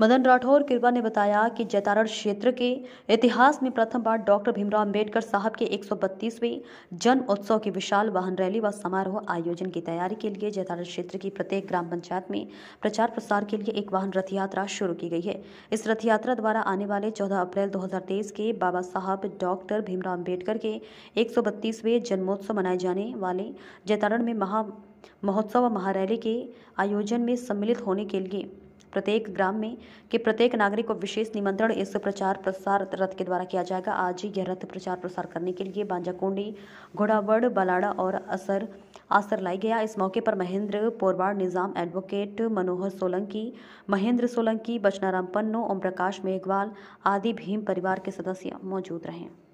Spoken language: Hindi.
मदन राठौर किरवा ने बताया कि जैतारण क्षेत्र के इतिहास में प्रथम बार डॉक्टर भीमराव अंबेडकर साहब के 132वें जन उत्सव की विशाल वाहन रैली व समारोह आयोजन की तैयारी के लिए जैतारण क्षेत्र की प्रत्येक ग्राम पंचायत में प्रचार प्रसार के लिए एक वाहन रथ यात्रा शुरू की गई है इस रथ यात्रा द्वारा आने वाले चौदह अप्रैल दो के बाबा साहब डॉक्टर भीमराव अम्बेडकर के एक जन्मोत्सव मनाए जाने वाले जैतारण में महा महोत्सव व महारैली के आयोजन में सम्मिलित होने के लिए प्रत्येक ग्राम में के प्रत्येक नागरिक को विशेष निमंत्रण इस प्रचार प्रसार रथ के द्वारा किया जाएगा आज ही यह रथ प्रचार प्रसार करने के लिए बांजाकोंडी घोड़ावड़ बलाड़ा और असर आसर लाई गया इस मौके पर महेंद्र पोरवाड़ निजाम एडवोकेट मनोहर सोलंकी महेंद्र सोलंकी बचनाराम पन्नो ओम प्रकाश मेघवाल आदि भीम परिवार के सदस्य मौजूद रहे